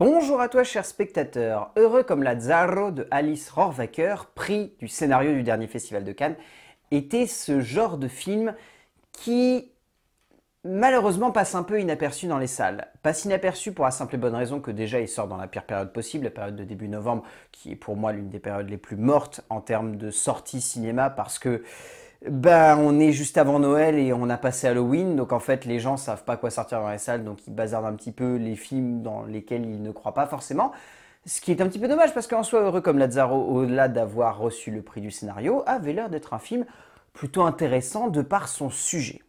Bonjour à toi cher spectateur, heureux comme la Zarro de Alice Rohrwacker, prix du scénario du dernier festival de Cannes, était ce genre de film qui malheureusement passe un peu inaperçu dans les salles. Passe inaperçu pour la simple et bonne raison que déjà il sort dans la pire période possible, la période de début novembre, qui est pour moi l'une des périodes les plus mortes en termes de sortie cinéma parce que ben, on est juste avant Noël et on a passé Halloween, donc en fait les gens savent pas quoi sortir dans les salles, donc ils bazardent un petit peu les films dans lesquels ils ne croient pas forcément. Ce qui est un petit peu dommage parce qu'en soi, heureux comme Lazaro, au-delà d'avoir reçu le prix du scénario, avait l'air d'être un film plutôt intéressant de par son sujet.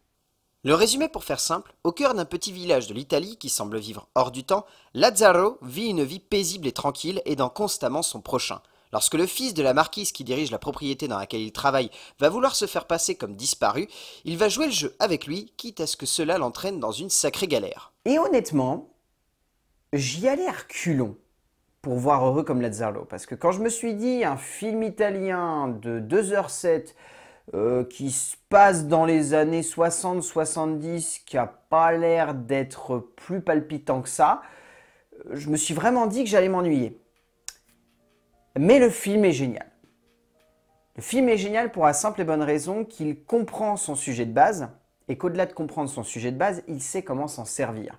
Le résumé pour faire simple, au cœur d'un petit village de l'Italie qui semble vivre hors du temps, Lazzaro vit une vie paisible et tranquille, aidant constamment son prochain. Lorsque le fils de la marquise qui dirige la propriété dans laquelle il travaille va vouloir se faire passer comme disparu, il va jouer le jeu avec lui, quitte à ce que cela l'entraîne dans une sacrée galère. Et honnêtement, j'y allais à reculons pour voir heureux comme Lazzarlo. Parce que quand je me suis dit un film italien de 2h07 euh, qui se passe dans les années 60-70, qui a pas l'air d'être plus palpitant que ça, je me suis vraiment dit que j'allais m'ennuyer. Mais le film est génial. Le film est génial pour la simple et bonne raison qu'il comprend son sujet de base et qu'au-delà de comprendre son sujet de base, il sait comment s'en servir.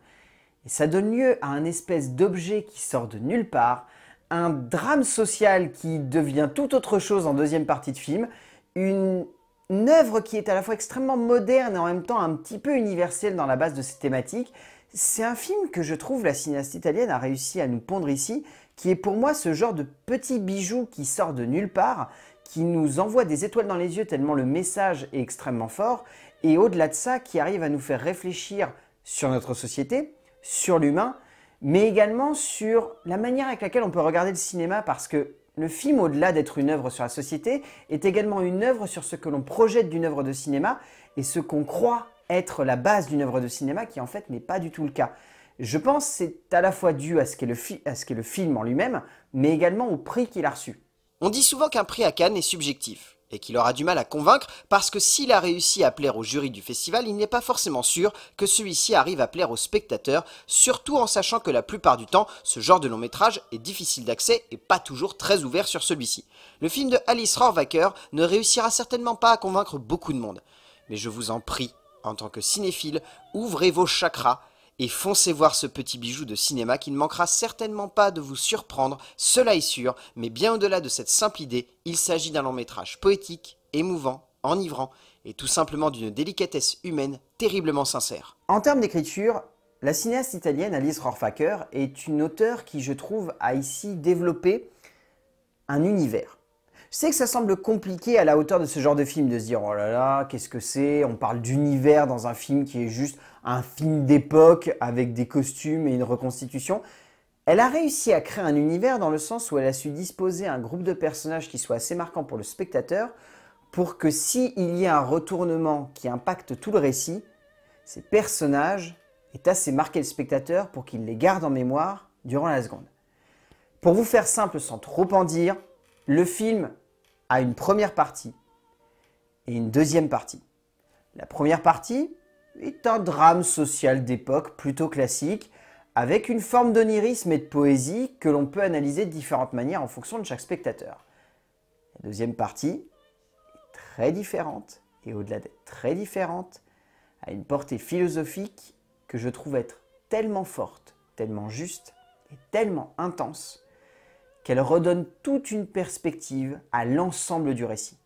Et ça donne lieu à un espèce d'objet qui sort de nulle part, un drame social qui devient tout autre chose en deuxième partie de film, une une œuvre qui est à la fois extrêmement moderne et en même temps un petit peu universelle dans la base de ses thématiques. C'est un film que je trouve la cinéaste italienne a réussi à nous pondre ici, qui est pour moi ce genre de petit bijou qui sort de nulle part, qui nous envoie des étoiles dans les yeux tellement le message est extrêmement fort, et au-delà de ça, qui arrive à nous faire réfléchir sur notre société, sur l'humain, mais également sur la manière avec laquelle on peut regarder le cinéma, parce que le film, au-delà d'être une œuvre sur la société, est également une œuvre sur ce que l'on projette d'une œuvre de cinéma et ce qu'on croit être la base d'une œuvre de cinéma qui en fait n'est pas du tout le cas. Je pense que c'est à la fois dû à ce qu'est le, le film en lui-même, mais également au prix qu'il a reçu. On dit souvent qu'un prix à Cannes est subjectif et qu'il aura du mal à convaincre parce que s'il a réussi à plaire au jury du festival, il n'est pas forcément sûr que celui-ci arrive à plaire aux spectateurs, surtout en sachant que la plupart du temps, ce genre de long métrage est difficile d'accès et pas toujours très ouvert sur celui-ci. Le film de Alice Rohrwacker ne réussira certainement pas à convaincre beaucoup de monde. Mais je vous en prie, en tant que cinéphile, ouvrez vos chakras et foncez voir ce petit bijou de cinéma qui ne manquera certainement pas de vous surprendre, cela est sûr, mais bien au-delà de cette simple idée, il s'agit d'un long métrage poétique, émouvant, enivrant, et tout simplement d'une délicatesse humaine terriblement sincère. En termes d'écriture, la cinéaste italienne Alice Rohrfacker est une auteure qui, je trouve, a ici développé un univers sais que ça semble compliqué à la hauteur de ce genre de film de se dire oh là là, qu'est-ce que c'est On parle d'univers dans un film qui est juste un film d'époque avec des costumes et une reconstitution. Elle a réussi à créer un univers dans le sens où elle a su disposer un groupe de personnages qui soit assez marquant pour le spectateur pour que s'il y a un retournement qui impacte tout le récit, ces personnages aient assez marqué le spectateur pour qu'il les garde en mémoire durant la seconde. Pour vous faire simple sans trop en dire, le film à une première partie et une deuxième partie. La première partie est un drame social d'époque plutôt classique, avec une forme d'onirisme et de poésie que l'on peut analyser de différentes manières en fonction de chaque spectateur. La deuxième partie est très différente, et au-delà d'être très différente, a une portée philosophique que je trouve être tellement forte, tellement juste et tellement intense qu'elle redonne toute une perspective à l'ensemble du récit.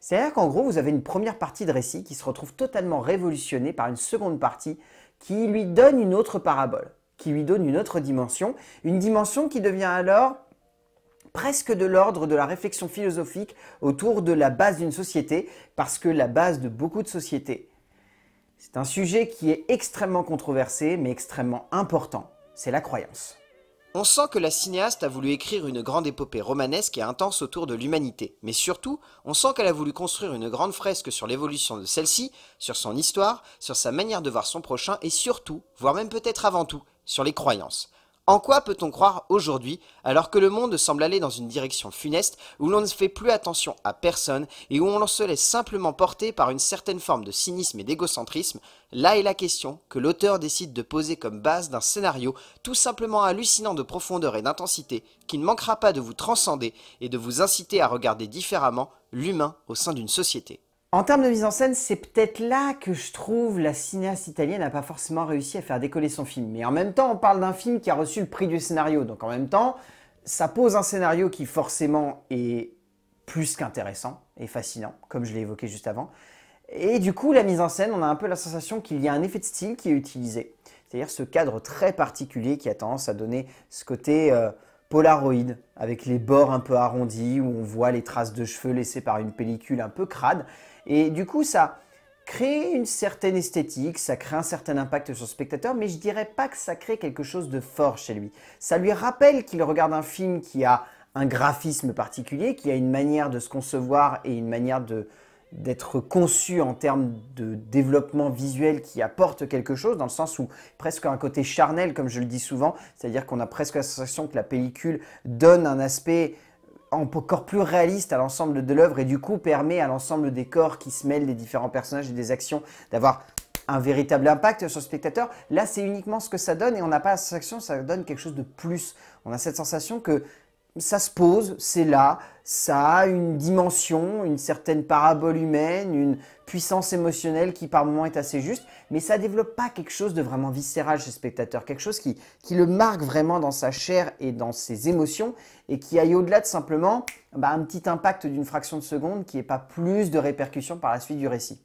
C'est-à-dire qu'en gros, vous avez une première partie de récit qui se retrouve totalement révolutionnée par une seconde partie qui lui donne une autre parabole, qui lui donne une autre dimension, une dimension qui devient alors presque de l'ordre de la réflexion philosophique autour de la base d'une société, parce que la base de beaucoup de sociétés, c'est un sujet qui est extrêmement controversé, mais extrêmement important, c'est la croyance. On sent que la cinéaste a voulu écrire une grande épopée romanesque et intense autour de l'humanité, mais surtout, on sent qu'elle a voulu construire une grande fresque sur l'évolution de celle-ci, sur son histoire, sur sa manière de voir son prochain et surtout, voire même peut-être avant tout, sur les croyances. En quoi peut-on croire aujourd'hui, alors que le monde semble aller dans une direction funeste, où l'on ne fait plus attention à personne et où on se laisse simplement porter par une certaine forme de cynisme et d'égocentrisme Là est la question que l'auteur décide de poser comme base d'un scénario tout simplement hallucinant de profondeur et d'intensité qui ne manquera pas de vous transcender et de vous inciter à regarder différemment l'humain au sein d'une société. En termes de mise en scène, c'est peut-être là que je trouve la cinéaste italienne n'a pas forcément réussi à faire décoller son film. Mais en même temps, on parle d'un film qui a reçu le prix du scénario. Donc en même temps, ça pose un scénario qui forcément est plus qu'intéressant et fascinant, comme je l'ai évoqué juste avant. Et du coup, la mise en scène, on a un peu la sensation qu'il y a un effet de style qui est utilisé. C'est-à-dire ce cadre très particulier qui a tendance à donner ce côté euh, polaroïde avec les bords un peu arrondis, où on voit les traces de cheveux laissées par une pellicule un peu crade. Et du coup, ça crée une certaine esthétique, ça crée un certain impact sur le spectateur, mais je dirais pas que ça crée quelque chose de fort chez lui. Ça lui rappelle qu'il regarde un film qui a un graphisme particulier, qui a une manière de se concevoir et une manière de, d'être conçu en termes de développement visuel qui apporte quelque chose, dans le sens où presque un côté charnel, comme je le dis souvent, c'est-à-dire qu'on a presque la sensation que la pellicule donne un aspect encore plus réaliste à l'ensemble de l'œuvre et du coup permet à l'ensemble des corps qui se mêlent des différents personnages et des actions d'avoir un véritable impact sur le spectateur. Là, c'est uniquement ce que ça donne et on n'a pas la sensation ça donne quelque chose de plus. On a cette sensation que ça se pose, c'est là, ça a une dimension, une certaine parabole humaine, une, puissance émotionnelle qui par moment est assez juste, mais ça développe pas quelque chose de vraiment viscéral chez le spectateur, quelque chose qui, le marque vraiment dans sa chair et dans ses émotions, et qui aille au-delà de simplement bah, un petit impact d'une fraction de seconde qui n'ait pas plus de répercussions par la suite du récit.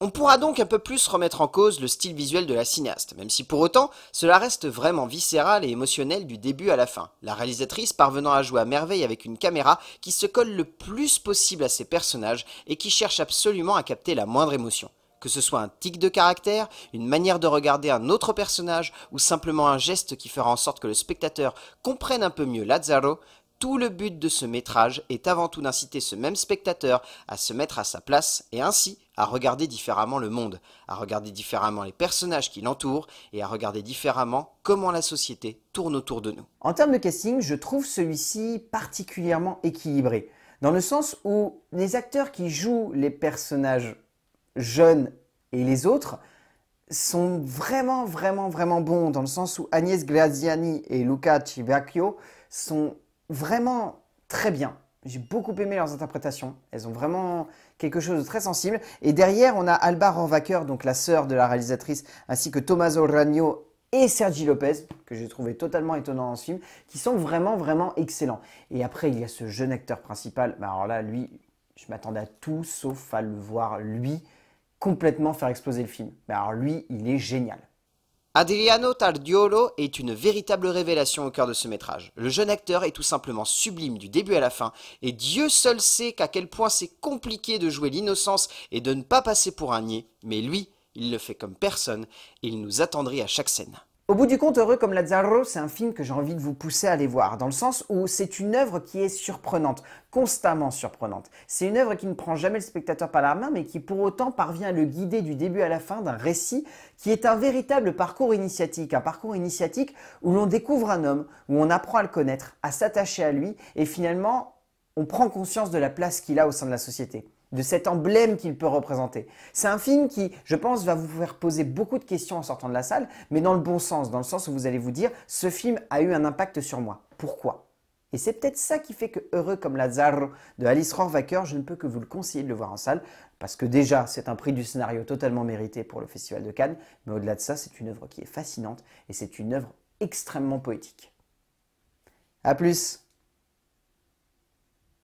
On pourra donc un peu plus remettre en cause le style visuel de la cinéaste, même si pour autant, cela reste vraiment viscéral et émotionnel du début à la fin, la réalisatrice parvenant à jouer à merveille avec une caméra qui se colle le plus possible à ses personnages et qui cherche absolument à capter la moindre émotion. Que ce soit un tic de caractère, une manière de regarder un autre personnage ou simplement un geste qui fera en sorte que le spectateur comprenne un peu mieux Lazzaro, tout le but de ce métrage est avant tout d'inciter ce même spectateur à se mettre à sa place et ainsi à regarder différemment le monde, à regarder différemment les personnages qui l'entourent et à regarder différemment comment la société tourne autour de nous. En termes de casting, je trouve celui-ci particulièrement équilibré, dans le sens où les acteurs qui jouent les personnages jeunes et les autres sont vraiment, vraiment, vraiment bons, dans le sens où Agnès Graziani et Luca Cibacchio sont vraiment très bien. J'ai beaucoup aimé leurs interprétations. Elles ont vraiment quelque chose de très sensible. Et derrière, on a Alba Rohrwacker, donc la sœur de la réalisatrice, ainsi que Tomaso Ragno et Sergi Lopez, que j'ai trouvé totalement étonnant dans ce film, qui sont vraiment, vraiment excellents. Et après, il y a ce jeune acteur principal. Bah, alors là, lui, je m'attendais à tout sauf à le voir, lui, complètement faire exploser le film. Mais bah, alors lui, il est génial. Adriano Tardiolo est une véritable révélation au cœur de ce métrage. Le jeune acteur est tout simplement sublime du début à la fin, et Dieu seul sait qu'à quel point c'est compliqué de jouer l'innocence et de ne pas passer pour un nier. mais lui, il le fait comme personne, et il nous attendrit à chaque scène. Au bout du compte, Heureux comme Lazzaro, c'est un film que j'ai envie de vous pousser à aller voir, dans le sens où c'est une œuvre qui est surprenante, constamment surprenante. C'est une œuvre qui ne prend jamais le spectateur par la main, mais qui pour autant parvient à le guider du début à la fin d'un récit qui est un véritable parcours initiatique, un parcours initiatique où l'on découvre un homme, où on apprend à le connaître, à s'attacher à lui, et finalement, on prend conscience de la place qu'il a au sein de la société de cet emblème qu'il peut représenter. C'est un film qui, je pense, va vous faire poser beaucoup de questions en sortant de la salle, mais dans le bon sens, dans le sens où vous allez vous dire, ce film a eu un impact sur moi. Pourquoi et c'est peut-être ça qui fait que Heureux comme Lazare de Alice Rohrwacker, je ne peux que vous le conseiller de le voir en salle, parce que déjà, c'est un prix du scénario totalement mérité pour le Festival de Cannes, mais au-delà de ça, c'est une œuvre qui est fascinante et c'est une œuvre extrêmement poétique. A plus